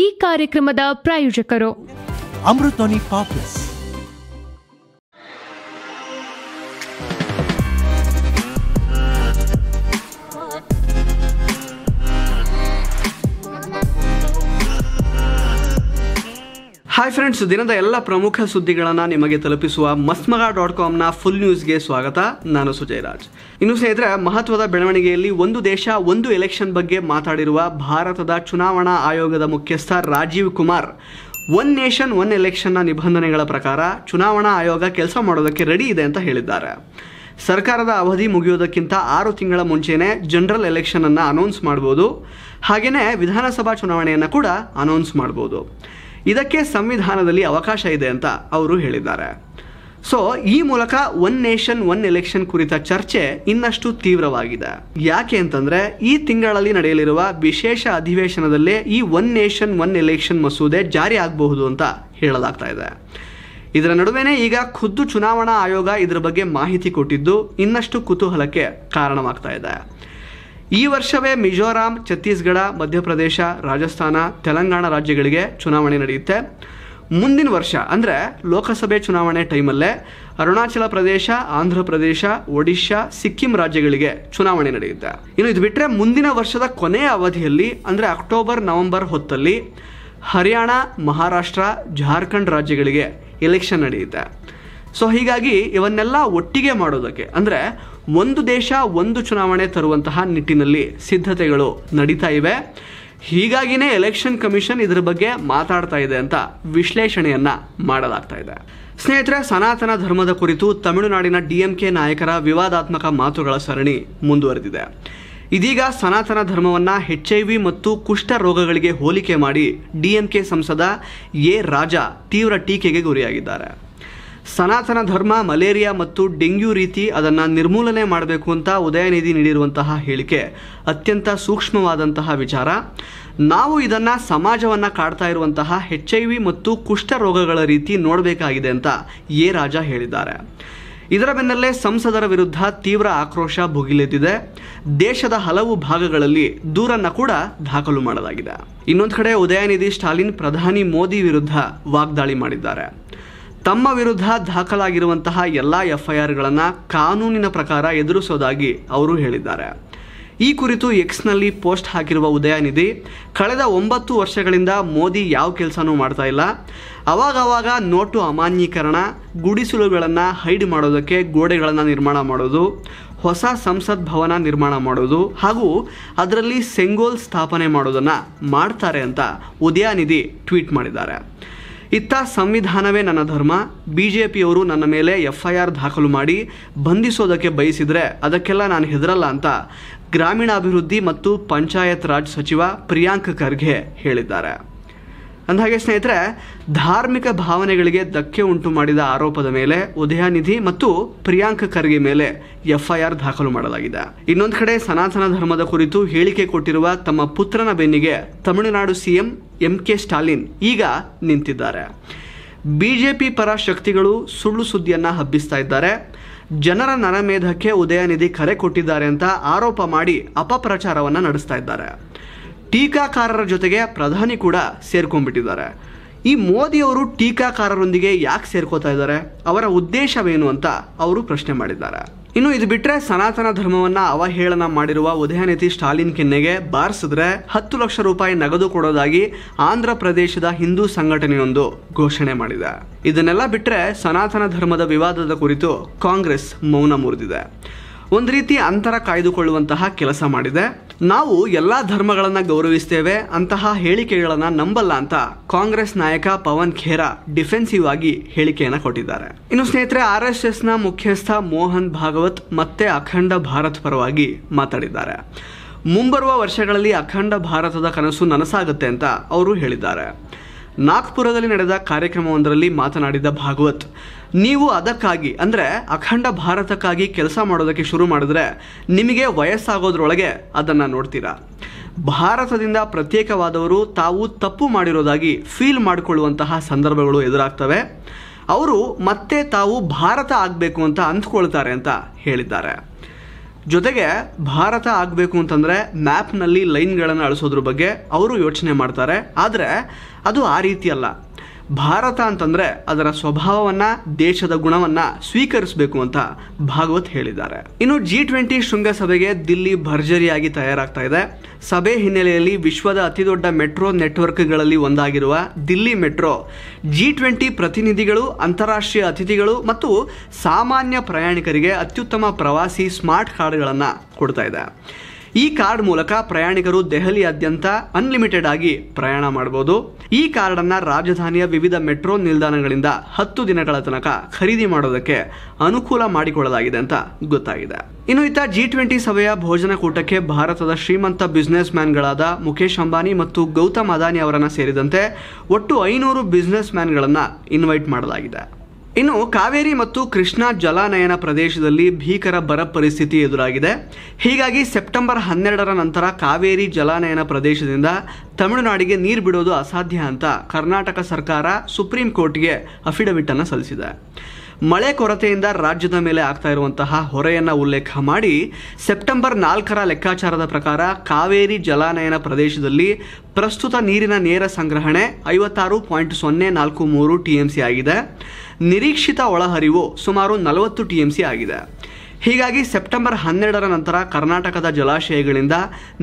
ಈ ಕಾರ್ಯಕ್ರಮದ ಪ್ರಾಯೋಜಕರು ಅಮೃತೋನಿ ಪಾಪ್ಲಸ್ ಹಾಯ್ ಫ್ರೆಂಡ್ಸ್ ದಿನದ ಎಲ್ಲ ಪ್ರಮುಖ ಸುದ್ದಿಗಳನ್ನು ನಿಮಗೆ ತಲುಪಿಸುವ ಮಸ್ಮಗ ಡಾಟ್ ಕಾಮ್ನ ಫುಲ್ ನ್ಯೂಸ್ಗೆ ಸ್ವಾಗತ ನಾನು ಸುಜಯ್ ರಾಜ್ ಇನ್ನು ಸ್ನೇಹಿತರೆ ಮಹತ್ವದ ಬೆಳವಣಿಗೆಯಲ್ಲಿ ಒಂದು ದೇಶ ಒಂದು ಎಲೆಕ್ಷನ್ ಬಗ್ಗೆ ಮಾತಾಡಿರುವ ಭಾರತದ ಚುನಾವಣಾ ಆಯೋಗದ ಮುಖ್ಯಸ್ಥ Rajiv Kumar one nation one ಎಲೆಕ್ಷನ್ನ ನಿಬಂಧನೆಗಳ ಪ್ರಕಾರ ಚುನಾವಣಾ ಆಯೋಗ ಕೆಲಸ ಮಾಡೋದಕ್ಕೆ ರೆಡಿ ಇದೆ ಅಂತ ಹೇಳಿದ್ದಾರೆ ಸರ್ಕಾರದ ಅವಧಿ ಮುಗಿಯೋದಕ್ಕಿಂತ ಆರು ತಿಂಗಳ ಮುಂಚೆನೇ ಜನರಲ್ ಎಲೆಕ್ಷನನ್ನು ಅನೌನ್ಸ್ ಮಾಡ್ಬೋದು ಹಾಗೆಯೇ ವಿಧಾನಸಭಾ ಚುನಾವಣೆಯನ್ನು ಕೂಡ ಅನೌನ್ಸ್ ಮಾಡ್ಬೋದು ಇದಕ್ಕೆ ಸಂವಿಧಾನದಲ್ಲಿ ಅವಕಾಶ ಇದೆ ಅಂತ ಅವರು ಹೇಳಿದ್ದಾರೆ ಸೊ ಈ ಮೂಲಕ ಒನ್ ನೇಷನ್ ಒನ್ ಎಲೆಕ್ಷನ್ ಕುರಿತ ಚರ್ಚೆ ಇನ್ನಷ್ಟು ತೀವ್ರವಾಗಿದೆ ಯಾಕೆ ಅಂತಂದ್ರೆ ಈ ತಿಂಗಳಲ್ಲಿ ನಡೆಯಲಿರುವ ವಿಶೇಷ ಅಧಿವೇಶನದಲ್ಲೇ ಈ ಒನ್ ನೇಷನ್ ಒನ್ ಎಲೆಕ್ಷನ್ ಮಸೂದೆ ಜಾರಿ ಆಗಬಹುದು ಅಂತ ಹೇಳಲಾಗ್ತಾ ಇದೆ ಇದರ ನಡುವೆನೆ ಈಗ ಖುದ್ದು ಚುನಾವಣಾ ಆಯೋಗ ಇದರ ಬಗ್ಗೆ ಮಾಹಿತಿ ಕೊಟ್ಟಿದ್ದು ಇನ್ನಷ್ಟು ಕುತೂಹಲಕ್ಕೆ ಕಾರಣವಾಗ್ತಾ ಇದೆ ಈ ವರ್ಷವೇ ಮಿಜೋರಾಂ ಛತ್ತೀಸ್ಗಢ ಮಧ್ಯಪ್ರದೇಶ ರಾಜಸ್ಥಾನ ತೆಲಂಗಾಣ ರಾಜ್ಯಗಳಿಗೆ ಚುನಾವಣೆ ನಡೆಯುತ್ತೆ ಮುಂದಿನ ವರ್ಷ ಅಂದರೆ ಲೋಕಸಭೆ ಚುನಾವಣೆ ಟೈಮಲ್ಲೇ ಅರುಣಾಚಲ ಪ್ರದೇಶ ಆಂಧ್ರ ಪ್ರದೇಶ ಒಡಿಶಾ ಸಿಕ್ಕಿಂ ರಾಜ್ಯಗಳಿಗೆ ಚುನಾವಣೆ ನಡೆಯುತ್ತೆ ಇನ್ನು ಇದು ಬಿಟ್ಟರೆ ಮುಂದಿನ ವರ್ಷದ ಕೊನೆಯ ಅವಧಿಯಲ್ಲಿ ಅಂದರೆ ಅಕ್ಟೋಬರ್ ನವೆಂಬರ್ ಹೊತ್ತಲ್ಲಿ ಹರಿಯಾಣ ಮಹಾರಾಷ್ಟ್ರ ಜಾರ್ಖಂಡ್ ರಾಜ್ಯಗಳಿಗೆ ಎಲೆಕ್ಷನ್ ನಡೆಯುತ್ತೆ ಸೊ ಹೀಗಾಗಿ ಇವನ್ನೆಲ್ಲ ಒಟ್ಟಿಗೆ ಮಾಡೋದಕ್ಕೆ ಅಂದರೆ ಒಂದು ದೇಶ ಒಂದು ಚುನಾವಣೆ ತರುವಂತಹ ನಿಟ್ಟಿನಲ್ಲಿ ಸಿದ್ಧತೆಗಳು ನಡೀತಾ ಇವೆ ಹೀಗಾಗಿನೇ ಎಲೆಕ್ಷನ್ ಕಮಿಷನ್ ಇದರ ಬಗ್ಗೆ ಮಾತಾಡ್ತಾ ಇದೆ ಅಂತ ವಿಶ್ಲೇಷಣೆಯನ್ನ ಮಾಡಲಾಗ್ತಾ ಇದೆ ಸ್ನೇಹಿತರೆ ಸನಾತನ ಧರ್ಮದ ಕುರಿತು ತಮಿಳುನಾಡಿನ ಡಿಎಂಕೆ ನಾಯಕರ ವಿವಾದಾತ್ಮಕ ಮಾತುಗಳ ಸರಣಿ ಮುಂದುವರೆದಿದೆ ಇದೀಗ ಸನಾತನ ಧರ್ಮವನ್ನು ಎಚ್ ಐ ವಿ ಮತ್ತು ಕುಷ್ಠ ರೋಗಗಳಿಗೆ ಹೋಲಿಕೆ ಮಾಡಿ ಡಿಎಂಕೆ ಸಂಸದ ಎ ರಾಜಾ ತೀವ್ರ ಟೀಕೆಗೆ ಗುರಿಯಾಗಿದ್ದಾರೆ ಸನಾತನ ಧರ್ಮ ಮಲೇರಿಯಾ ಮತ್ತು ಡೆಂಗ್ಯೂ ರೀತಿ ಅದನ್ನು ನಿರ್ಮೂಲನೆ ಮಾಡಬೇಕು ಅಂತ ಉದಯನಿಧಿ ನೀಡಿರುವಂತಹ ಹೇಳಿಕೆ ಅತ್ಯಂತ ಸೂಕ್ಷ್ಮವಾದಂತಹ ವಿಚಾರ ನಾವು ಇದನ್ನು ಸಮಾಜವನ್ನು ಕಾಡ್ತಾ ಇರುವಂತಹ ಹೆಚ್ ಐ ವಿ ಮತ್ತು ಕುಷ್ಠರೋಗಗಳ ರೀತಿ ನೋಡಬೇಕಾಗಿದೆ ಅಂತ ಎ ರಾಜ ಹೇಳಿದ್ದಾರೆ ಇದರ ಬೆನ್ನಲ್ಲೇ ಸಂಸದರ ವಿರುದ್ಧ ತೀವ್ರ ಆಕ್ರೋಶ ಭುಗಿಲೆದ್ದಿದೆ ದೇಶದ ಹಲವು ಭಾಗಗಳಲ್ಲಿ ದೂರನ್ನ ಕೂಡ ದಾಖಲು ಮಾಡಲಾಗಿದೆ ಇನ್ನೊಂದು ಕಡೆ ಉದಯನಿಧಿ ಸ್ಟಾಲಿನ್ ಪ್ರಧಾನಿ ಮೋದಿ ವಿರುದ್ಧ ವಾಗ್ದಾಳಿ ಮಾಡಿದ್ದಾರೆ ತಮ್ಮ ವಿರುದ್ಧ ದಾಖಲಾಗಿರುವಂತಹ ಎಲ್ಲ ಎಫ್ಐಆರ್ಗಳನ್ನು ಕಾನೂನಿನ ಪ್ರಕಾರ ಎದುರಿಸೋದಾಗಿ ಅವರು ಹೇಳಿದ್ದಾರೆ ಈ ಕುರಿತು ಎಕ್ಸ್ನಲ್ಲಿ ಪೋಸ್ಟ್ ಹಾಕಿರುವ ಉದಯನಿಧಿ ಕಳೆದ ಒಂಬತ್ತು ವರ್ಷಗಳಿಂದ ಮೋದಿ ಯಾವ ಕೆಲಸನೂ ಮಾಡ್ತಾ ಇಲ್ಲ ಅವಾಗವಾಗ ನೋಟು ಅಮಾನ್ಯೀಕರಣ ಗುಡಿಸಲುಗಳನ್ನು ಹೈಡ್ ಮಾಡೋದಕ್ಕೆ ಗೋಡೆಗಳನ್ನು ನಿರ್ಮಾಣ ಮಾಡೋದು ಹೊಸ ಸಂಸತ್ ಭವನ ನಿರ್ಮಾಣ ಮಾಡೋದು ಹಾಗೂ ಅದರಲ್ಲಿ ಸೆಂಗೋಲ್ ಸ್ಥಾಪನೆ ಮಾಡೋದನ್ನು ಮಾಡ್ತಾರೆ ಅಂತ ಉದಯಾನಿಧಿ ಟ್ವೀಟ್ ಮಾಡಿದ್ದಾರೆ ಇತ್ತ ಸಂವಿಧಾನವೇ ನನ್ನ ಧರ್ಮ ಬಿ ಜೆ ಪಿಯವರು ನನ್ನ ಮೇಲೆ ಎಫ್ ಐ ಆರ್ ದಾಖಲು ಮಾಡಿ ಬಂಧಿಸೋದಕ್ಕೆ ಬಯಸಿದರೆ ಅದಕ್ಕೆಲ್ಲ ನಾನು ಹೆದರಲ್ಲ ಅಂತ ಗ್ರಾಮೀಣಾಭಿವೃದ್ಧಿ ಮತ್ತು ಪಂಚಾಯತ್ ರಾಜ್ ಸಚಿವ ಪ್ರಿಯಾಂಕ್ ಖರ್ಗೆ ಹೇಳಿದ್ದಾರೆ ಅಂದಹಾಗೆ ಸ್ನೇಹಿತರೆ ಧಾರ್ಮಿಕ ಭಾವನೆಗಳಿಗೆ ಧಕ್ಕೆ ಉಂಟು ಮಾಡಿದ ಆರೋಪದ ಮೇಲೆ ಉದಯನಿಧಿ ಮತ್ತು ಪ್ರಿಯಾಂಕ ಖರ್ಗೆ ಮೇಲೆ ಎಫ್ಐಆರ್ ದಾಖಲು ಮಾಡಲಾಗಿದೆ ಇನ್ನೊಂದು ಕಡೆ ಸನಾತನ ಧರ್ಮದ ಕುರಿತು ಹೇಳಿಕೆ ಕೊಟ್ಟಿರುವ ತಮ್ಮ ಪುತ್ರನ ಬೆನ್ನಿಗೆ Tamil Nadu CM M K Stalin ಈಗ ನಿಂತಿದ್ದಾರೆ ಬಿಜೆಪಿ ಪರ ಶಕ್ತಿಗಳು ಸುಳ್ಳು ಸುದ್ದಿಯನ್ನು ಹಬ್ಬಿಸ್ತಾ ಇದ್ದಾರೆ ಜನರ ನರಮೇಧಕ್ಕೆ ಉದಯನಿಧಿ ಕರೆ ಕೊಟ್ಟಿದ್ದಾರೆ ಅಂತ ಆರೋಪ ಮಾಡಿ ಅಪಪ್ರಚಾರವನ್ನು ನಡೆಸ್ತಾ ಇದ್ದಾರೆ ಟೀಕಾಕಾರರ ಜೊತೆಗೆ ಪ್ರಧಾನಿ ಕೂಡ ಸೇರ್ಕೊಂಡ್ಬಿಟ್ಟಿದ್ದಾರೆ ಈ ಮೋದಿಯವರು ಟೀಕಾಕಾರರೊಂದಿಗೆ ಯಾಕೆ ಸೇರ್ಕೋತಾ ಇದ್ದಾರೆ ಅವರ ಉದ್ದೇಶವೇನು ಅಂತ ಅವರು ಪ್ರಶ್ನೆ ಮಾಡಿದ್ದಾರೆ ಇನ್ನು ಇದು ಬಿಟ್ಟರೆ ಸನಾತನ ಧರ್ಮವನ್ನು ಅವಹೇಳನ ಮಾಡಿರುವ ಉದಯನಿಧಿ ಸ್ಟಾಲಿನ್ ಕೆನ್ನೆಗೆ ಬಾರಿಸಿದ್ರೆ ಹತ್ತು ಲಕ್ಷ ರೂಪಾಯಿ ನಗದು ಕೊಡೋದಾಗಿ ಆಂಧ್ರ ಪ್ರದೇಶದ ಹಿಂದೂ ಸಂಘಟನೆಯೊಂದು ಘೋಷಣೆ ಮಾಡಿದೆ ಇದನ್ನೆಲ್ಲ ಬಿಟ್ಟರೆ ಸನಾತನ ಧರ್ಮದ ವಿವಾದದ ಕುರಿತು ಕಾಂಗ್ರೆಸ್ ಮೌನ ಮುರಿದಿದೆ ಒಂದು ರೀತಿ ಅಂತರ ಕಾಯ್ದುಕೊಳ್ಳುವಂತಹ ಕೆಲಸ ಮಾಡಿದೆ ನಾವು ಎಲ್ಲ ಧರ್ಮಗಳನ್ನು ಗೌರವಿಸ್ತೇವೆ ಅಂತಹ ಹೇಳಿಕೆಗಳನ್ನು ನಂಬಲ್ಲ ಅಂತ ಕಾಂಗ್ರೆಸ್ ನಾಯಕ ಪವನ್ ಖೇರಾ ಡಿಫೆನ್ಸಿವ್ ಆಗಿ ಹೇಳಿಕೆಯನ್ನು ಕೊಟ್ಟಿದ್ದಾರೆ ಇನ್ನು ಸ್ನೇಹಿತರೆ ಆರ್ ಎಸ್ ಎಸ್ನ ಮುಖ್ಯಸ್ಥ ಮೋಹನ್ ಭಾಗವತ್ ಮತ್ತೆ ಅಖಂಡ ಭಾರತ್ ಪರವಾಗಿ ಮಾತಾಡಿದ್ದಾರೆ ಮುಂಬರುವ ವರ್ಷಗಳಲ್ಲಿ ಅಖಂಡ ಭಾರತದ ಕನಸು ನನಸಾಗುತ್ತೆ ಅಂತ ಅವರು ಹೇಳಿದ್ದಾರೆ ನಾಗ್ಪುರದಲ್ಲಿ ನಡೆದ ಕಾರ್ಯಕ್ರಮವೊಂದರಲ್ಲಿ ಮಾತನಾಡಿದ ಭಾಗವತ್ ನೀವು ಅದಕ್ಕಾಗಿ ಅಂದರೆ ಅಖಂಡ ಭಾರತಕ್ಕಾಗಿ ಕೆಲಸ ಮಾಡೋದಕ್ಕೆ ಶುರು ಮಾಡಿದ್ರೆ ನಿಮಗೆ ವಯಸ್ಸಾಗೋದ್ರೊಳಗೆ ಅದನ್ನು ನೋಡ್ತೀರಾ ಭಾರತದಿಂದ ಪ್ರತ್ಯೇಕವಾದವರು ತಾವು ತಪ್ಪು ಮಾಡಿರೋದಾಗಿ ಫೀಲ್ ಮಾಡಿಕೊಳ್ಳುವಂತಹ ಸಂದರ್ಭಗಳು ಎದುರಾಗ್ತವೆ ಅವರು ಮತ್ತೆ ತಾವು ಭಾರತ ಆಗಬೇಕು ಅಂತ ಅಂದ್ಕೊಳ್ತಾರೆ ಅಂತ ಹೇಳಿದ್ದಾರೆ ಜೊತೆಗೆ ಭಾರತ ಆಗಬೇಕು ಅಂತಂದರೆ ಮ್ಯಾಪ್ನಲ್ಲಿ ಲೈನ್ಗಳನ್ನು ಅಳಿಸೋದ್ರ ಬಗ್ಗೆ ಅವರು ಯೋಚನೆ ಮಾಡ್ತಾರೆ ಆದರೆ ಅದು ಆ ರೀತಿ ಅಲ್ಲ ಭಾರತ ಅಂತಂದರೆ ಅದರ ಸ್ವಭಾವವನ್ನು ದೇಶದ ಗುಣವನ್ನು ಸ್ವೀಕರಿಸಬೇಕು ಅಂತ ಭಾಗವತ್ ಹೇಳಿದ್ದಾರೆ ಇನ್ನು ಜಿ ಟ್ವೆಂಟಿ ಶೃಂಗಸಭೆಗೆ ದಿಲ್ಲಿ ಭರ್ಜರಿಯಾಗಿ ತಯಾರಾಗ್ತಾ ಇದೆ ಸಭೆ ಹಿನ್ನೆಲೆಯಲ್ಲಿ ವಿಶ್ವದ ಅತಿದೊಡ್ಡ ಮೆಟ್ರೋ ನೆಟ್ವರ್ಕ್ಗಳಲ್ಲಿ ಒಂದಾಗಿರುವ ದಿಲ್ಲಿ ಮೆಟ್ರೋ ಜಿ ಟ್ವೆಂಟಿ ಪ್ರತಿನಿಧಿಗಳು ಅಂತಾರಾಷ್ಟ್ರೀಯ ಅತಿಥಿಗಳು ಮತ್ತು ಸಾಮಾನ್ಯ ಪ್ರಯಾಣಿಕರಿಗೆ ಅತ್ಯುತ್ತಮ ಪ್ರವಾಸಿ ಸ್ಮಾರ್ಟ್ ಕಾರ್ಡ್ಗಳನ್ನು ಕೊಡ್ತಾ ಇದೆ ಈ ಕಾರ್ಡ್ ಮೂಲಕ ಪ್ರಯಾಣಿಕರು ದೆಹಲಿಯಾದ್ಯಂತ ಅನ್ಲಿಮಿಟೆಡ್ ಆಗಿ ಪ್ರಯಾಣ ಮಾಡಬಹುದು ಈ ಕಾರ್ಡ್ ಅನ್ನ ರಾಜಧಾನಿಯ ವಿವಿಧ ಮೆಟ್ರೋ ನಿಲ್ದಾಣಗಳಿಂದ ಹತ್ತು ದಿನಗಳ ತನಕ ಖರೀದಿ ಮಾಡೋದಕ್ಕೆ ಅನುಕೂಲ ಮಾಡಿಕೊಳ್ಳಲಾಗಿದೆ ಅಂತ ಗೊತ್ತಾಗಿದೆ ಇನ್ನು ಇತ್ತ ಜಿ ಟ್ವೆಂಟಿ ಸಭೆಯ ಭೋಜನಕೂಟಕ್ಕೆ ಭಾರತದ ಶ್ರೀಮಂತ ಬಿಸ್ನೆಸ್ ಮ್ಯಾನ್ಗಳಾದ ಮುಖೇಶ್ ಅಂಬಾನಿ ಮತ್ತು ಗೌತಮ್ ಅದಾನಿ ಅವರನ್ನ ಸೇರಿದಂತೆ ಒಟ್ಟು ಐನೂರು ಬಿಸ್ನೆಸ್ ಮ್ಯಾನ್ಗಳನ್ನ ಇನ್ವೈಟ್ ಮಾಡಲಾಗಿದೆ ಇನ್ನು ಕಾವೇರಿ ಮತ್ತು ಕೃಷ್ಣಾ ಜಲಾನಯನ ಪ್ರದೇಶದಲ್ಲಿ ಭೀಕರ ಬರ ಪರಿಸ್ಥಿತಿ ಎದುರಾಗಿದೆ ಹೀಗಾಗಿ ಸೆಪ್ಟೆಂಬರ್ ಹನ್ನೆರಡರ ನಂತರ ಕಾವೇರಿ ಜಲಾನಯನ ಪ್ರದೇಶದಿಂದ ತಮಿಳುನಾಡಿಗೆ ನೀರು ಬಿಡೋದು ಅಸಾಧ್ಯ ಅಂತ ಕರ್ನಾಟಕ ಸರ್ಕಾರ ಸುಪ್ರೀಂ ಕೋರ್ಟ್ಗೆ ಅಫಿಡವಿಟ್ ಅನ್ನು ಸಲ್ಲಿಸಿದೆ ಮಳೆ ಕೊರತೆಯಿಂದ ರಾಜ್ಯದ ಮೇಲೆ ಆಗ್ತಾ ಇರುವಂತಹ ಹೊರೆಯನ್ನು ಉಲ್ಲೇಖ ಮಾಡಿ ಸೆಪ್ಟೆಂಬರ್ ನಾಲ್ಕರ ಲೆಕ್ಕಾಚಾರದ ಪ್ರಕಾರ ಕಾವೇರಿ ಜಲಾನಯನ ಪ್ರದೇಶದಲ್ಲಿ ಪ್ರಸ್ತುತ ನೀರಿನ ನೇರ ಸಂಗ್ರಹಣೆ ಐವತ್ತಾರು ಪಾಯಿಂಟ್ ಸೊನ್ನೆ ನಾಲ್ಕು ಮೂರು ಟಿ ಎಂ ಸಿ ಆಗಿದೆ ನಿರೀಕ್ಷಿತ ಒಳಹರಿವು ಸುಮಾರು ನಲವತ್ತು ಟಿ ಎಂ ಸಿ ಆಗಿದೆ ಹೀಗಾಗಿ ಸೆಪ್ಟೆಂಬರ್ ಹನ್ನೆರಡರ ನಂತರ ಕರ್ನಾಟಕದ ಜಲಾಶಯಗಳಿಂದ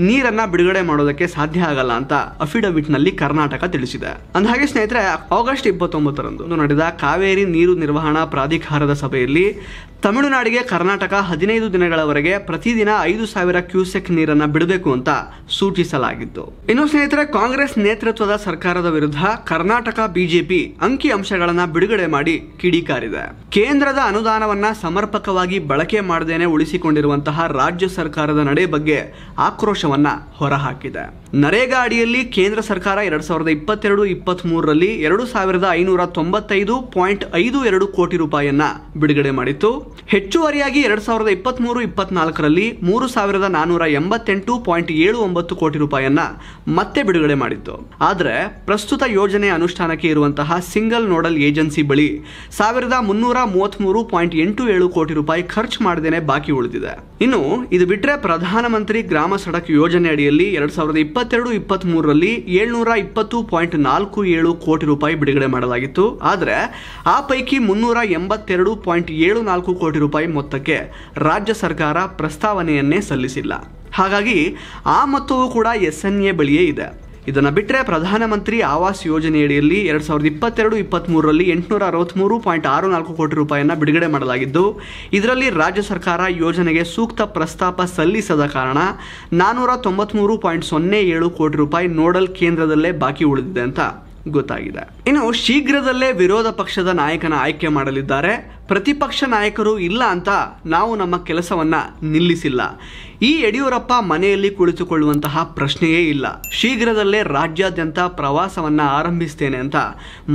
ನೀರನ್ನು ಬಿಡುಗಡೆ ಮಾಡೋದಕ್ಕೆ ಸಾಧ್ಯ ಆಗಲ್ಲ ಅಂತ ಅಫಿಡವಿಟ್ನಲ್ಲಿ ಕರ್ನಾಟಕ ತಿಳಿಸಿದೆ ಅಂದಹಾಗೆ ಸ್ನೇಹಿತರೆ ಆಗಸ್ಟ್ ಇಪ್ಪತ್ತೊಂಬತ್ತರಂದು ನಡೆದ ಕಾವೇರಿ ನೀರು ನಿರ್ವಹಣಾ ಪ್ರಾಧಿಕಾರದ ಸಭೆಯಲ್ಲಿ ತಮಿಳುನಾಡಿಗೆ ಕರ್ನಾಟಕ ಹದಿನೈದು ದಿನಗಳವರೆಗೆ ಪ್ರತಿದಿನ ಐದು ಸಾವಿರ ಕ್ಯೂಸೆಕ್ ನೀರನ್ನು ಬಿಡಬೇಕು ಅಂತ ಸೂಚಿಸಲಾಗಿತ್ತು ಇನ್ನು ಸ್ನೇಹಿತರೆ ಕಾಂಗ್ರೆಸ್ ನೇತೃತ್ವದ ಸರ್ಕಾರದ ವಿರುದ್ಧ ಕರ್ನಾಟಕ ಬಿಜೆಪಿ ಅಂಕಿ ಅಂಶಗಳನ್ನು ಬಿಡುಗಡೆ ಮಾಡಿ ಕಿಡಿಕಾರಿದೆ ಕೇಂದ್ರದ ಅನುದಾನವನ್ನ ಸಮರ್ಪಕವಾಗಿ ಬಳಕೆ ಮಾಡದೇನೆ ಉಳಿಸಿಕೊಂಡಿರುವಂತಹ ರಾಜ್ಯ ಸರ್ಕಾರದ ನಡೆ ಬಗ್ಗೆ ಆಕ್ರೋಶವನ್ನ ಹೊರಹಾಕಿದೆ ನರೇಗಾ ಅಡಿಯಲ್ಲಿ ಕೇಂದ್ರ ಸರ್ಕಾರ ಎರಡ್ ಸಾವಿರದ ಇಪ್ಪತ್ತೆರಡು ಇಪ್ಪತ್ತ್ ಮೂರರಲ್ಲಿ ಎರಡು ಸಾವಿರದ ಐನೂರ ತೊಂಬತ್ತೈದು ಪಾಯಿಂಟ್ ಐದು ಎರಡು ಕೋಟಿ ರೂಪಾಯಿಯನ್ನ ಬಿಡುಗಡೆ ಮಾಡಿತ್ತು ಹೆಚ್ಚುವರಿಯಾಗಿ ಎರಡ್ ಸಾವಿರದ ಇಪ್ಪತ್ತ್ಮೂರು ಇಪ್ಪತ್ನಾಲ್ಕರಲ್ಲಿ ಮೂರು ಸಾವಿರದ ನಾನ್ನೂರ ಎಂಬತ್ತೆಂಟು ಪಾಯಿಂಟ್ ಏಳು ಒಂಬತ್ತು ಕೋಟಿ ರೂಪಾಯಿಯನ್ನ ಮತ್ತೆ ಬಿಡುಗಡೆ ಮಾಡಿತ್ತು ಆದರೆ ಪ್ರಸ್ತುತ ಯೋಜನೆ ಅನುಷ್ಠಾನಕ್ಕೆ ಇರುವಂತಹ ಸಿಂಗಲ್ ನೋಡಲ್ ಏಜೆನ್ಸಿ ಬಳಿ ಸಾವಿರದ ಮುನ್ನೂರ ಮೂವತ್ತ್ಮೂರು ಪಾಯಿಂಟ್ ಎಂಟು ಏಳು ಕೋಟಿ ರೂಪಾಯಿ ಖರ್ಚು ಮಾಡದೇನೆ ಬಾಕಿ ಉಳಿದಿದೆ ಇನ್ನು ಇದು ಬಿಟ್ಟರೆ ಪ್ರಧಾನಮಂತ್ರಿ ಗ್ರಾಮ ಸಡಕ್ ಯೋಜನೆ ಅಡಿಯಲ್ಲಿ ಎರಡ್ ಸಾವಿರದ ಇಪ್ಪತ್ತೆರಡು ಇಪ್ಪತ್ತ್ಮೂರರಲ್ಲಿ ಏಳ್ನೂರ ಇಪ್ಪತ್ತು ಪಾಯಿಂಟ್ ನಾಲ್ಕು ಏಳು ಕೋಟಿ ರೂಪಾಯಿ ಬಿಡುಗಡೆ ಮಾಡಲಾಗಿತ್ತು ಆದರೆ ಆ ಪೈಕಿ ಮುನ್ನೂರ ಎಂಬತ್ತೆರಡು ಪಾಯಿಂಟ್ ಏಳು ನಾಲ್ಕು ಕೋಟಿ ರೂಪಾಯಿ ಮೊತ್ತಕ್ಕೆ ರಾಜ್ಯ ಸರ್ಕಾರ ಪ್ರಸ್ತಾವನೆಯನ್ನೇ ಸಲ್ಲಿಸಿಲ್ಲ ಹಾಗಾಗಿ ಆ ಮೊತ್ತವೂ ಕೂಡ ಎಸ್ ಎನ್ ಎ ಬಳಿಯೇ ಇದೆ ಇದನ್ನು ಬಿಟ್ಟರೆ ಪ್ರಧಾನಮಂತ್ರಿ ಆವಾಸ್ ಯೋಜನೆಯಡಿಯಲ್ಲಿ ಎರಡು ಸಾವಿರದ ಇಪ್ಪತ್ತೆರಡು ಇಪ್ಪತ್ತ್ಮೂರರಲ್ಲಿ ಎಂಟುನೂರ ಅರವತ್ತ್ಮೂರು ಪಾಯಿಂಟ್ ಆರು ನಾಲ್ಕು ಕೋಟಿ ರೂಪಾಯಿಯನ್ನು ಬಿಡುಗಡೆ ಮಾಡಲಾಗಿದ್ದು ಇದರಲ್ಲಿ ರಾಜ್ಯ ಸರ್ಕಾರ ಯೋಜನೆಗೆ ಸೂಕ್ತ ಪ್ರಸ್ತಾಪ ಸಲ್ಲಿಸದ ಕಾರಣ ನಾನ್ನೂರ ತೊಂಬತ್ತ್ಮೂರು ಪಾಯಿಂಟ್ ಸೊನ್ನೆ ಏಳು ಕೋಟಿ ರೂಪಾಯಿ ನೋಡಲ್ ಕೇಂದ್ರದಲ್ಲೇ ಬಾಕಿ ಉಳಿದಿದೆ ಅಂತ ಗೊತ್ತಾಗಿದೆ ಇನ್ನು ಶೀಘ್ರದಲ್ಲೇ ವಿರೋಧ ಪಕ್ಷದ ನಾಯಕನ ಆಯ್ಕೆ ಮಾಡಲಿದ್ದಾರೆ ಪ್ರತಿಪಕ್ಷ ನಾಯಕರು ಇಲ್ಲ ಅಂತ ನಾವು ನಮ್ಮ ಕೆಲಸವನ್ನ ನಿಲ್ಲಿಸಿಲ್ಲ ಈ ಯಡಿಯೂರಪ್ಪ ಮನೆಯಲ್ಲಿ ಕುಳಿತುಕೊಳ್ಳುವಂತಹ ಪ್ರಶ್ನೆಯೇ ಇಲ್ಲ ಶೀಘ್ರದಲ್ಲೇ ರಾಜ್ಯಾದ್ಯಂತ ಪ್ರವಾಸವನ್ನ ಆರಂಭಿಸ್ತೇನೆ ಅಂತ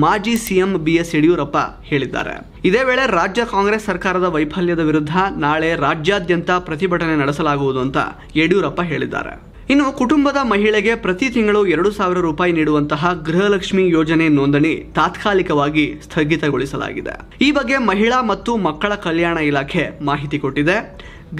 ಮಾಜಿ ಸಿಎಂ ಬಿ ಎಸ್ ಯಡಿಯೂರಪ್ಪ ಹೇಳಿದ್ದಾರೆ ಇದೇ ವೇಳೆ ರಾಜ್ಯ ಕಾಂಗ್ರೆಸ್ ಸರ್ಕಾರದ ವೈಫಲ್ಯದ ವಿರುದ್ಧ ನಾಳೆ ರಾಜ್ಯಾದ್ಯಂತ ಪ್ರತಿಭಟನೆ ನಡೆಸಲಾಗುವುದು ಅಂತ ಯಡಿಯೂರಪ್ಪ ಹೇಳಿದ್ದಾರೆ ಇನ್ನು ಕುಟುಂಬದ ಮಹಿಳೆಗೆ ಪ್ರತಿ ತಿಂಗಳು ಎರಡು ಸಾವಿರ ರೂಪಾಯಿ ನೀಡುವಂತಹ ಗೃಹಲಕ್ಷ್ಮಿ ಯೋಜನೆ ನೋಂದಣಿ ತಾತ್ಕಾಲಿಕವಾಗಿ ಸ್ಥಗಿತಗೊಳಿಸಲಾಗಿದೆ ಈ ಬಗ್ಗೆ ಮಹಿಳಾ ಮತ್ತು ಮಕ್ಕಳ ಕಲ್ಯಾಣ ಇಲಾಖೆ ಮಾಹಿತಿ ಕೊಟ್ಟಿದೆ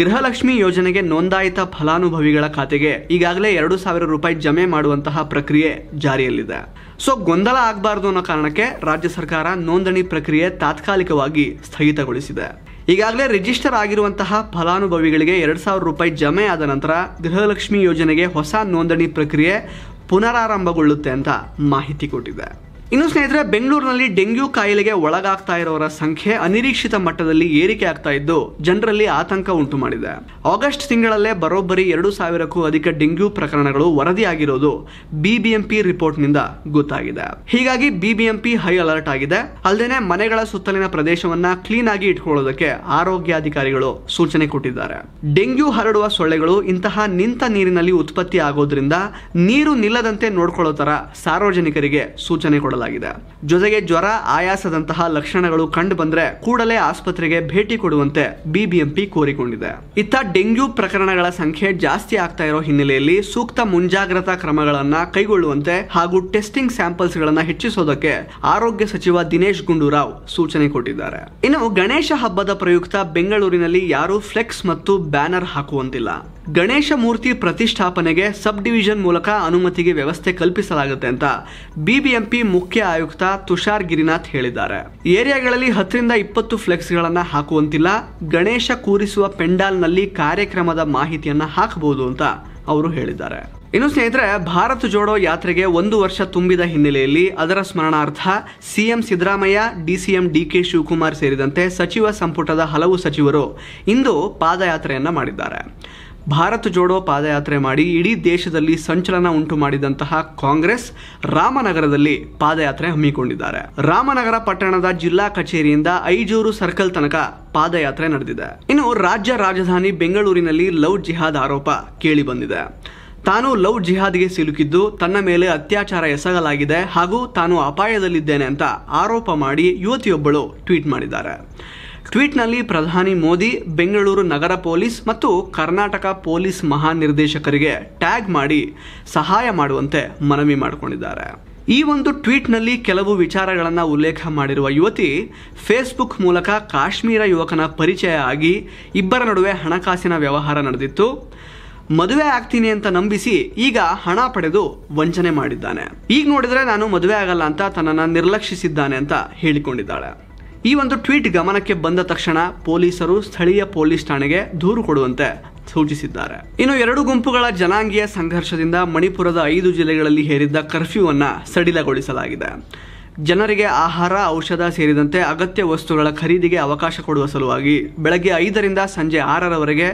ಗೃಹಲಕ್ಷ್ಮಿ ಯೋಜನೆಗೆ ನೋಂದಾಯಿತ ಫಲಾನುಭವಿಗಳ ಖಾತೆಗೆ ಈಗಾಗಲೇ ಎರಡು ಸಾವಿರ ರೂಪಾಯಿ ಜಮೆ ಮಾಡುವಂತಹ ಪ್ರಕ್ರಿಯೆ ಜಾರಿಯಲ್ಲಿದೆ ಸೊ ಗೊಂದಲ ಆಗಬಾರದು ಅನ್ನೋ ಕಾರಣಕ್ಕೆ ರಾಜ್ಯ ಸರ್ಕಾರ ನೋಂದಣಿ ಪ್ರಕ್ರಿಯೆ ತಾತ್ಕಾಲಿಕವಾಗಿ ಸ್ಥಗಿತಗೊಳಿಸಿದೆ ಈಗಾಗಲೇ ರಿಜಿಸ್ಟರ್ ಆಗಿರುವಂತಹ ಫಲಾನುಭವಿಗಳಿಗೆ ಎರಡು ಸಾವಿರ ರೂಪಾಯಿ ಜಮೆ ಆದ ನಂತರ ಗೃಹಲಕ್ಷ್ಮಿ ಯೋಜನೆಗೆ ಹೊಸ ನೋಂದಣಿ ಪ್ರಕ್ರಿಯೆ ಪುನರಾರಂಭಗೊಳ್ಳುತ್ತೆ ಅಂತ ಮಾಹಿತಿ ಕೊಟ್ಟಿದೆ ಇನ್ನು ಸ್ನೇಹಿತರೆ ಬೆಂಗಳೂರಿನಲ್ಲಿ ಡೆಂಗ್ಯೂ ಕಾಯಿಲೆಗೆ ಒಳಗಾಗ್ತಾ ಇರೋರ ಸಂಖ್ಯೆ ಅನಿರೀಕ್ಷಿತ ಮಟ್ಟದಲ್ಲಿ ಏರಿಕೆ ಆಗ್ತಾ ಇದ್ದು ಜನರಲ್ಲಿ ಆತಂಕ ಉಂಟು ಮಾಡಿದೆ ಆಗಸ್ಟ್ ತಿಂಗಳಲ್ಲೇ ಬರೋಬ್ಬರಿ ಎರಡು ಸಾವಿರಕ್ಕೂ ಅಧಿಕ ಡೆಂಗ್ಯೂ ಪ್ರಕರಣಗಳು ವರದಿಯಾಗಿರೋದು ಬಿಬಿಎಂಪಿ ರಿಪೋರ್ಟ್ ನಿಂದ ಗೊತ್ತಾಗಿದೆ ಹೀಗಾಗಿ ಬಿಬಿಎಂಪಿ ಹೈ ಅಲರ್ಟ್ ಆಗಿದೆ ಅಲ್ಲದೆ ಮನೆಗಳ ಸುತ್ತಲಿನ ಪ್ರದೇಶವನ್ನ ಕ್ಲೀನ್ ಆಗಿ ಇಟ್ಕೊಳ್ಳೋದಕ್ಕೆ ಆರೋಗ್ಯಾಧಿಕಾರಿಗಳು ಸೂಚನೆ ಕೊಟ್ಟಿದ್ದಾರೆ ಡೆಂಗ್ಯೂ ಹರಡುವ ಸೊಳ್ಳೆಗಳು ಇಂತಹ ನಿಂತ ನೀರಿನಲ್ಲಿ ಉತ್ಪತ್ತಿ ಆಗೋದ್ರಿಂದ ನೀರು ನಿಲ್ಲದಂತೆ ನೋಡ್ಕೊಳ್ಳೋ ತರ ಸಾರ್ವಜನಿಕರಿಗೆ ಸೂಚನೆ ಕೊಡ ಮಾಡಲಾಗಿದೆ ಜೊತೆಗೆ ಜ್ವರ ಆಯಾಸದಂತಹ ಲಕ್ಷಣಗಳು ಕಂಡು ಬಂದ್ರೆ ಕೂಡಲೇ ಆಸ್ಪತ್ರೆಗೆ ಭೇಟಿ ಕೊಡುವಂತೆ ಬಿಬಿಎಂಪಿ ಕೋರಿಕೊಂಡಿದೆ ಇತ್ತ ಡೆಂಗ್ಯೂ ಪ್ರಕರಣಗಳ ಸಂಖ್ಯೆ ಜಾಸ್ತಿ ಆಗ್ತಾ ಇರೋ ಹಿನ್ನೆಲೆಯಲ್ಲಿ ಸೂಕ್ತ ಮುಂಜಾಗ್ರತಾ ಕ್ರಮಗಳನ್ನ ಕೈಗೊಳ್ಳುವಂತೆ ಹಾಗೂ ಟೆಸ್ಟಿಂಗ್ ಸ್ಯಾಂಪಲ್ಸ್ ಗಳನ್ನ ಹೆಚ್ಚಿಸೋದಕ್ಕೆ ಆರೋಗ್ಯ ಸಚಿವ ದಿನೇಶ್ ಗುಂಡೂರಾವ್ ಸೂಚನೆ ಕೊಟ್ಟಿದ್ದಾರೆ ಇನ್ನು ಗಣೇಶ ಹಬ್ಬದ ಪ್ರಯುಕ್ತ ಬೆಂಗಳೂರಿನಲ್ಲಿ ಯಾರೂ ಫ್ಲೆಕ್ಸ್ ಮತ್ತು ಬ್ಯಾನರ್ ಹಾಕುವಂತಿಲ್ಲ ಗಣೇಶ ಮೂರ್ತಿ ಪ್ರತಿಷ್ಠಾಪನೆಗೆ ಸಬ್ ಡಿವಿಷನ್ ಮೂಲಕ ಅನುಮತಿಗೆ ವ್ಯವಸ್ಥೆ ಕಲ್ಪಿಸಲಾಗುತ್ತೆ ಅಂತ ಬಿಬಿಎಂಪಿ ಮುಖ್ಯ ಆಯುಕ್ತ ತುಷಾರ್ ಗಿರಿನಾಥ್ ಹೇಳಿದ್ದಾರೆ ಏರಿಯಾಗಳಲ್ಲಿ ಹತ್ತರಿಂದ ಇಪ್ಪತ್ತು ಫ್ಲೆಕ್ಸ್ಗಳನ್ನು ಹಾಕುವಂತಿಲ್ಲ ಗಣೇಶ ಕೂರಿಸುವ ಪೆಂಡಾಲ್ನಲ್ಲಿ ಕಾರ್ಯಕ್ರಮದ ಮಾಹಿತಿಯನ್ನು ಹಾಕಬಹುದು ಅಂತ ಅವರು ಹೇಳಿದ್ದಾರೆ ಇನ್ನು ಸ್ನೇಹಿತರೆ ಭಾರತ್ ಜೋಡೋ ಯಾತ್ರೆಗೆ ಒಂದು ವರ್ಷ ತುಂಬಿದ ಹಿನ್ನೆಲೆಯಲ್ಲಿ ಅದರ ಸ್ಮರಣಾರ್ಥ CM Siddaramaiah DCM D K Shivakumar ಸೇರಿದಂತೆ ಸಚಿವ ಸಂಪುಟದ ಹಲವು ಸಚಿವರು ಇಂದು ಪಾದಯಾತ್ರೆಯನ್ನು ಮಾಡಿದ್ದಾರೆ ಭಾರತ ಜೋಡೋ ಪಾದಯಾತ್ರೆ ಮಾಡಿ ಇಡೀ ದೇಶದಲ್ಲಿ ಸಂಚಲನ ಉಂಟು ಮಾಡಿದಂತಹ ಕಾಂಗ್ರೆಸ್ ರಾಮನಗರದಲ್ಲಿ ಪಾದಯಾತ್ರೆ ಹಮ್ಮಿಕೊಂಡಿದ್ದಾರೆ ರಾಮನಗರ ಪಟ್ಟಣದ ಜಿಲ್ಲಾ ಕಚೇರಿಯಿಂದ ಐಜೂರು ಸರ್ಕಲ್ ತನಕ ಪಾದಯಾತ್ರೆ ನಡೆದಿದೆ ಇನ್ನು ರಾಜ್ಯ ರಾಜಧಾನಿ ಬೆಂಗಳೂರಿನಲ್ಲಿ ಲವ್ ಜಿಹಾದ್ ಆರೋಪ ಕೇಳಿ ಬಂದಿದೆ ತಾನು ಲವ್ ಜಿಹಾದ್ಗೆ ಸಿಲುಕಿದ್ದು ತನ್ನ ಮೇಲೆ ಅತ್ಯಾಚಾರ ಎಸಗಲಾಗಿದೆ ಹಾಗೂ ತಾನು ಅಪಾಯದಲ್ಲಿದ್ದೇನೆ ಅಂತ ಆರೋಪ ಮಾಡಿ ಯುವತಿಯೊಬ್ಬಳು ಟ್ವೀಟ್ ಮಾಡಿದ್ದಾರೆ ಟ್ವೀಟ್ನಲ್ಲಿ ಪ್ರಧಾನಿ ಮೋದಿ ಬೆಂಗಳೂರು ನಗರ ಪೊಲೀಸ್ ಮತ್ತು ಕರ್ನಾಟಕ ಪೊಲೀಸ್ ಮಹಾನಿರ್ದೇಶಕರಿಗೆ ಟ್ಯಾಗ್ ಮಾಡಿ ಸಹಾಯ ಮಾಡುವಂತೆ ಮನವಿ ಮಾಡಿಕೊಂಡಿದ್ದಾರೆ ಈ ಒಂದು ಟ್ವೀಟ್ನಲ್ಲಿ ಕೆಲವು ವಿಚಾರಗಳನ್ನು ಉಲ್ಲೇಖ ಮಾಡಿರುವ ಯುವತಿ ಫೇಸ್ಬುಕ್ ಮೂಲಕ ಕಾಶ್ಮೀರ ಯುವಕನ ಪರಿಚಯ ಆಗಿ ಇಬ್ಬರ ನಡುವೆ ಹಣಕಾಸಿನ ವ್ಯವಹಾರ ನಡೆದಿತ್ತು ಮದುವೆ ಆಗ್ತೀನಿ ಅಂತ ನಂಬಿಸಿ ಈಗ ಹಣ ಪಡೆದು ವಂಚನೆ ಮಾಡಿದ್ದಾನೆ ಈಗ ನೋಡಿದರೆ ನಾನು ಮದುವೆ ಆಗಲ್ಲ ಅಂತ ತನ್ನನ್ನು ನಿರ್ಲಕ್ಷಿಸಿದ್ದಾನೆ ಅಂತ ಹೇಳಿಕೊಂಡಿದ್ದಾಳೆ ಈ ಒಂದು ಟ್ವೀಟ್ ಗಮನಕ್ಕೆ ಬಂದ ತಕ್ಷಣ ಪೊಲೀಸರು ಸ್ಥಳೀಯ ಪೊಲೀಸ್ ಠಾಣೆಗೆ ದೂರು ಕೊಡುವಂತೆ ಸೂಚಿಸಿದ್ದಾರೆ ಇನ್ನು ಎರಡು ಗುಂಪುಗಳ ಜನಾಂಗೀಯ ಸಂಘರ್ಷದಿಂದ ಮಣಿಪುರದ ಐದು ಜಿಲ್ಲೆಗಳಲ್ಲಿ ಹೇರಿದ್ದ ಕರ್ಫ್ಯೂ ಅನ್ನ ಸಡಿಲಗೊಳಿಸಲಾಗಿದೆ ಜನರಿಗೆ ಆಹಾರ ಔಷಧ ಸೇರಿದಂತೆ ಅಗತ್ಯ ವಸ್ತುಗಳ ಖರೀದಿಗೆ ಅವಕಾಶ ಕೊಡುವ ಸಲುವಾಗಿ ಬೆಳಗ್ಗೆ ಐದರಿಂದ ಸಂಜೆ ಆರರವರೆಗೆ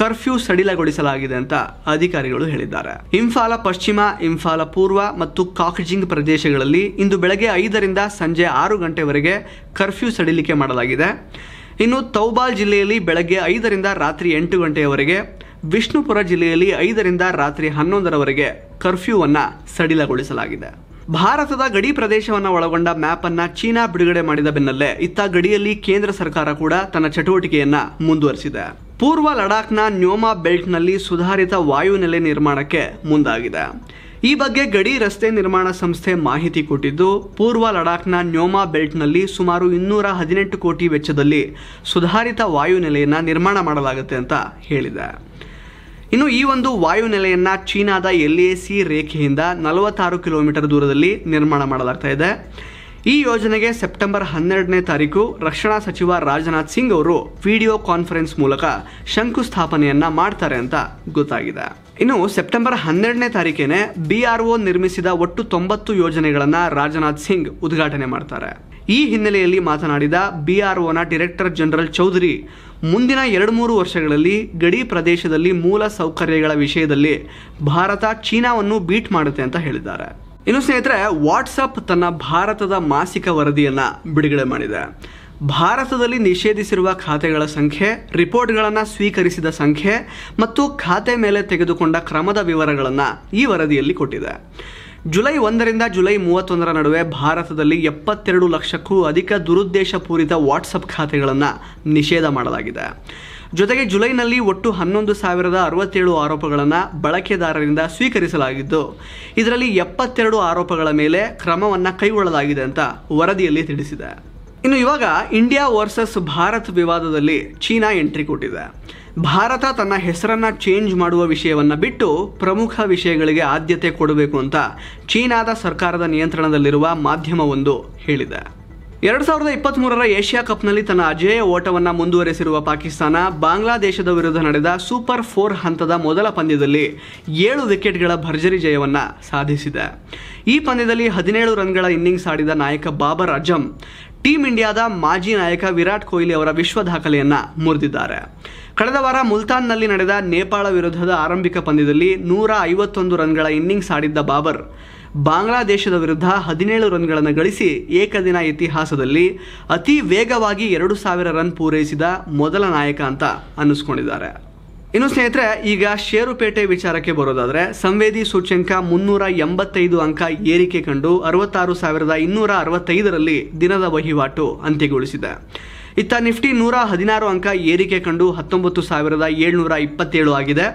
ಕರ್ಫ್ಯೂ ಸಡಿಲಗೊಳಿಸಲಾಗಿದೆ ಅಂತ ಅಧಿಕಾರಿಗಳು ಹೇಳಿದ್ದಾರೆ ಇಂಫಾಲ ಪಶ್ಚಿಮ ಇಂಫಾಲ ಪೂರ್ವ ಮತ್ತು ಕಾಕ್ಜಿಂಗ್ ಪ್ರದೇಶಗಳಲ್ಲಿ ಇಂದು ಬೆಳಗ್ಗೆ ಐದರಿಂದ ಸಂಜೆ ಆರು ಗಂಟೆವರೆಗೆ ಕರ್ಫ್ಯೂ ಸಡಿಲಿಕೆ ಮಾಡಲಾಗಿದೆ ಇನ್ನು ತೌಬಾಲ್ ಜಿಲ್ಲೆಯಲ್ಲಿ ಬೆಳಗ್ಗೆ ಐದರಿಂದ ರಾತ್ರಿ ಎಂಟು ಗಂಟೆಯವರೆಗೆ ವಿಷ್ಣುಪುರ ಜಿಲ್ಲೆಯಲ್ಲಿ ಐದರಿಂದ ರಾತ್ರಿ ಹನ್ನೊಂದರವರೆಗೆ ಕರ್ಫ್ಯೂವನ್ನು ಸಡಿಲಗೊಳಿಸಲಾಗಿದೆ ಭಾರತದ ಗಡಿ ಪ್ರದೇಶವನ್ನು ಒಳಗೊಂಡ ಮ್ಯಾಪ್ ಅನ್ನ ಚೀನಾ ಬಿಡುಗಡೆ ಮಾಡಿದ ಬೆನ್ನಲ್ಲೇ ಇತ್ತ ಗಡಿಯಲ್ಲಿ ಕೇಂದ್ರ ಸರ್ಕಾರ ಕೂಡ ತನ್ನ ಚಟುವಟಿಕೆಯನ್ನ ಮುಂದುವರಿಸಿದೆ ಪೂರ್ವ ಲಡಾಖ್ನ ನ್ಯೋಮಾ ಬೆಲ್ಟ್ನಲ್ಲಿ ಸುಧಾರಿತ ವಾಯುನೆಲೆ ನಿರ್ಮಾಣಕ್ಕೆ ಮುಂದಾಗಿದೆ ಈ ಬಗ್ಗೆ ಗಡಿ ರಸ್ತೆ ನಿರ್ಮಾಣ ಸಂಸ್ಥೆ ಮಾಹಿತಿ ಕೊಟ್ಟಿದ್ದು ಪೂರ್ವ ಲಡಾಖ್ನ ನ್ಯೋಮಾ ಬೆಲ್ಟ್ನಲ್ಲಿ ಸುಮಾರು ಇನ್ನೂರ ಹದಿನೆಂಟು ಕೋಟಿ ವೆಚ್ಚದಲ್ಲಿ ಸುಧಾರಿತ ವಾಯುನೆಲೆಯನ್ನು ನಿರ್ಮಾಣ ಮಾಡಲಾಗುತ್ತೆ ಅಂತ ಹೇಳಿದೆ ಇನ್ನು ಈ ಒಂದು ವಾಯುನೆಲೆಯನ್ನು ಚೀನಾದ ಎಲ್ ಎ ಸಿ ರೇಖೆಯಿಂದ ನಲವತ್ತಾರು ಕಿಲೋಮೀಟರ್ ದೂರದಲ್ಲಿ ನಿರ್ಮಾಣ ಮಾಡಲಾಗ್ತಾ ಇದೆ ಈ ಯೋಜನೆಗೆ ಸೆಪ್ಟೆಂಬರ್ ಹನ್ನೆರಡನೇ ತಾರೀಕು ರಕ್ಷಣಾ ಸಚಿವ ರಾಜನಾಥ್ ಸಿಂಗ್ ಅವರು ವಿಡಿಯೋ ಕಾನ್ಫರೆನ್ಸ್ ಮೂಲಕ ಶಂಕುಸ್ಥಾಪನೆಯನ್ನ ಮಾಡ್ತಾರೆ ಅಂತ ಗೊತ್ತಾಗಿದೆ ಇನ್ನು ಸೆಪ್ಟೆಂಬರ್ ಹನ್ನೆರಡನೇ ತಾರೀಕೇನೆ ಬಿಆರ್ಒ ನಿರ್ಮಿಸಿದ ಒಟ್ಟು ತೊಂಬತ್ತು ಯೋಜನೆಗಳನ್ನ ರಾಜನಾಥ್ ಸಿಂಗ್ ಉದ್ಘಾಟನೆ ಮಾಡ್ತಾರೆ ಈ ಹಿನ್ನೆಲೆಯಲ್ಲಿ ಮಾತನಾಡಿದ ಬಿಆರ್ಒನ ಡೈರೆಕ್ಟರ್ ಜನರಲ್ ಚೌಧರಿ ಮುಂದಿನ ಎರಡು ಮೂರು ವರ್ಷಗಳಲ್ಲಿ ಗಡಿ ಪ್ರದೇಶದಲ್ಲಿ ಮೂಲ ಸೌಕರ್ಯಗಳ ವಿಷಯದಲ್ಲಿ ಭಾರತ ಚೀನಾವನ್ನು ಬೀಟ್ ಮಾಡುತ್ತೆ ಅಂತ ಹೇಳಿದ್ದಾರೆ ಇನ್ನು ಸ್ನೇಹಿತರೆ ವಾಟ್ಸಪ್ ತನ್ನ ಭಾರತದ ಮಾಸಿಕ ವರದಿಯನ್ನು ಬಿಡುಗಡೆ ಮಾಡಿದೆ ಭಾರತದಲ್ಲಿ ನಿಷೇಧಿಸಿರುವ ಖಾತೆಗಳ ಸಂಖ್ಯೆ ರಿಪೋರ್ಟ್ಗಳನ್ನು ಸ್ವೀಕರಿಸಿದ ಸಂಖ್ಯೆ ಮತ್ತು ಖಾತೆ ಮೇಲೆ ತೆಗೆದುಕೊಂಡ ಕ್ರಮದ ವಿವರಗಳನ್ನು ಈ ವರದಿಯಲ್ಲಿ ಕೊಟ್ಟಿದೆ ಜುಲೈ ಒಂದರಿಂದ ಜುಲೈ ಮೂವತ್ತೊಂದರ ನಡುವೆ ಭಾರತದಲ್ಲಿ ಎಪ್ಪತ್ತೆರಡು ಲಕ್ಷಕ್ಕೂ ಅಧಿಕ ದುರುದ್ದೇಶಪೂರಿತ ವಾಟ್ಸಪ್ ಖಾತೆಗಳನ್ನು ನಿಷೇಧ ಮಾಡಲಾಗಿದೆ ಜೊತೆಗೆ ಜುಲೈನಲ್ಲಿ ಒಟ್ಟು ಹನ್ನೊಂದು ಸಾವಿರದ ಅರವತ್ತೇಳು ಆರೋಪಗಳನ್ನು ಬಳಕೆದಾರರಿಂದ ಸ್ವೀಕರಿಸಲಾಗಿದ್ದು ಇದರಲ್ಲಿ ಎಪ್ಪತ್ತೆರಡು ಆರೋಪಗಳ ಮೇಲೆ ಕ್ರಮವನ್ನು ಕೈಗೊಳ್ಳಲಾಗಿದೆ ಅಂತ ವರದಿಯಲ್ಲಿ ತಿಳಿಸಿದೆ ಇನ್ನು ಇವಾಗ ಇಂಡಿಯಾ ವರ್ಸಸ್ ಭಾರತ್ ವಿವಾದದಲ್ಲಿ ಚೀನಾ ಎಂಟ್ರಿ ಕೊಟ್ಟಿದೆ ಭಾರತ ತನ್ನ ಹೆಸರನ್ನು ಚೇಂಜ್ ಮಾಡುವ ವಿಷಯವನ್ನು ಬಿಟ್ಟು ಪ್ರಮುಖ ವಿಷಯಗಳಿಗೆ ಆದ್ಯತೆ ಕೊಡಬೇಕು ಅಂತ ಚೀನಾದ ಸರ್ಕಾರದ ನಿಯಂತ್ರಣದಲ್ಲಿರುವ ಮಾಧ್ಯಮವೊಂದು ಹೇಳಿದೆ ಎರಡು ಸಾವಿರದ ಮೂರರ ಏಷ್ಯಾ ಕಪ್ನಲ್ಲಿ ತನ್ನ ಅಜೇಯ ಓಟವನ್ನು ಮುಂದುವರೆಸಿರುವ ಪಾಕಿಸ್ತಾನ ಬಾಂಗ್ಲಾದೇಶದ ವಿರುದ್ಧ ನಡೆದ ಸೂಪರ್ ಫೋರ್ ಹಂತದ ಮೊದಲ ಪಂದ್ಯದಲ್ಲಿ ಏಳು ವಿಕೆಟ್ಗಳ ಭರ್ಜರಿ ಜಯವನ್ನು ಸಾಧಿಸಿದೆ ಈ ಪಂದ್ಯದಲ್ಲಿ ಹದಿನೇಳು ರನ್ಗಳ ಇನ್ನಿಂಗ್ಸ್ ಆಡಿದ ನಾಯಕ ಬಾಬರ್ ಅಜಂ ಟೀಂ ಇಂಡಿಯಾದ ಮಾಜಿ ನಾಯಕ ವಿರಾಟ್ ಕೊಹ್ಲಿ ಅವರ ವಿಶ್ವ ದಾಖಲೆಯನ್ನು ಮುರಿದಿದ್ದಾರೆ ಕಳೆದ ವಾರ ಮುಲ್ತಾನ್ನಲ್ಲಿ ನಡೆದ ನೇಪಾಳ ವಿರುದ್ಧದ ಆರಂಭಿಕ ಪಂದ್ಯದಲ್ಲಿ ನೂರ ಐವತ್ತೊಂದು ರನ್ಗಳ ಇನ್ನಿಂಗ್ಸ್ ಆಡಿದ್ದ ಬಾಬರ್ ಬಾಂಗ್ಲಾದೇಶದ ವಿರುದ್ಧ ಹದಿನೇಳು ರನ್ಗಳನ್ನು ಗಳಿಸಿ ಏಕದಿನ ಇತಿಹಾಸದಲ್ಲಿ ಅತಿ ವೇಗವಾಗಿ ಎರಡು ಸಾವಿರ ರನ್ ಪೂರೈಸಿದ ಮೊದಲ ನಾಯಕ ಅಂತ ಅನ್ನಿಸ್ಕೊಂಡಿದ್ದಾರೆ ಇನ್ನು ಸ್ನೇಹಿತರೆ ಈಗ ಷೇರುಪೇಟೆ ವಿಚಾರಕ್ಕೆ ಬರೋದಾದರೆ ಸಂವೇದಿ ಸೂಚ್ಯಂಕ ಮುನ್ನೂರ ಎಂಬತ್ತೈದು ಅಂಕ ಏರಿಕೆ ಕಂಡು ಅರವತ್ತಾರು ಸಾವಿರದ ಇನ್ನೂರ ಅರವತ್ತೈದರಲ್ಲಿ ದಿನದ ವಹಿವಾಟು ಅಂತ್ಯಗೊಳಿಸಿದೆ ಇತ್ತ ನಿಫ್ಟಿ ನೂರ ಹದಿನಾರು ಅಂಕ ಏರಿಕೆ ಕಂಡು ಹತ್ತೊಂಬತ್ತು ಸಾವಿರದ ಏಳ್ನೂರ ಇಪ್ಪತ್ತೇಳು ಆಗಿದೆ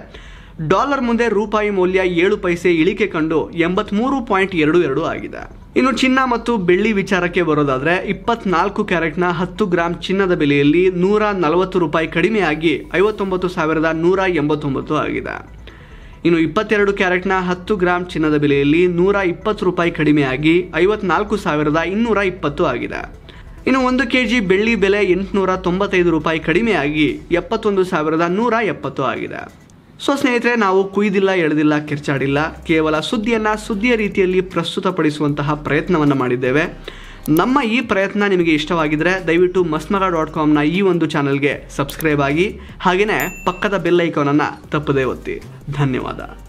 ಡಾಲರ್ ಮುಂದೆ ರೂಪಾಯಿ ಮೌಲ್ಯ ಏಳು ಪೈಸೆ ಇಳಿಕೆ ಕಂಡು ಎಂಬತ್ಮೂರು ಪಾಯಿಂಟ್ ಎರಡು ಎರಡು ಆಗಿದೆ ಇನ್ನು ಚಿನ್ನ ಮತ್ತು ಬೆಳ್ಳಿ ವಿಚಾರಕ್ಕೆ ಬರೋದಾದರೆ ಇಪ್ಪತ್ನಾಲ್ಕು ಕ್ಯಾರೆಟ್ನ ಹತ್ತು ಗ್ರಾಮ್ ಚಿನ್ನದ ಬೆಲೆಯಲ್ಲಿ ನೂರ ನಲವತ್ತು ರೂಪಾಯಿ ಕಡಿಮೆಯಾಗಿ ಐವತ್ತೊಂಬತ್ತು ಸಾವಿರದ ನೂರ ಎಂಬತ್ತೊಂಬತ್ತು ಆಗಿದೆ ಇನ್ನು ಇಪ್ಪತ್ತೆರಡು ಕ್ಯಾರೆಟ್ನ ಹತ್ತು ಗ್ರಾಮ್ ಚಿನ್ನದ ಬೆಲೆಯಲ್ಲಿ ನೂರ ಇಪ್ಪತ್ತು ರೂಪಾಯಿ ಕಡಿಮೆಯಾಗಿ ಐವತ್ನಾಲ್ಕು ಸಾವಿರದ ಇನ್ನೂರ ಇಪ್ಪತ್ತು ಆಗಿದೆ ಇನ್ನು ಒಂದು ಕೆ ಜಿ ಬೆಳ್ಳಿ ಬೆಲೆ ಎಂಟುನೂರ ತೊಂಬತ್ತೈದು ರೂಪಾಯಿ ಕಡಿಮೆಯಾಗಿ ಎಪ್ಪತ್ತೊಂದು ಸಾವಿರದ ನೂರ ಎಪ್ಪತ್ತು ಆಗಿದೆ ಸೊ ಸ್ನೇಹಿತರೆ ನಾವು ಕುಯ್ದಿಲ್ಲ ಎಳೆದಿಲ್ಲ ಕಿರ್ಚಾಡಿಲ್ಲ ಕೇವಲ ಸುದ್ದಿಯನ್ನು ಸುದ್ದಿಯ ರೀತಿಯಲ್ಲಿ ಪ್ರಸ್ತುತಪಡಿಸುವಂತಹ ಪ್ರಯತ್ನವನ್ನು ಮಾಡಿದ್ದೇವೆ ನಮ್ಮ ಈ ಪ್ರಯತ್ನ ನಿಮಗೆ ಇಷ್ಟವಾಗಿದ್ದರೆ ದಯವಿಟ್ಟು ಮಸ್ಮಗ ಡಾಟ್ ಕಾಮ್ನ ಈ ಒಂದು ಚಾನಲ್ಗೆ ಸಬ್ಸ್ಕ್ರೈಬ್ ಆಗಿ ಹಾಗೆಯೇ ಪಕ್ಕದ ಬೆಲ್ ಐಕಾನನ್ನು ತಪ್ಪದೇ ಒತ್ತಿ ಧನ್ಯವಾದ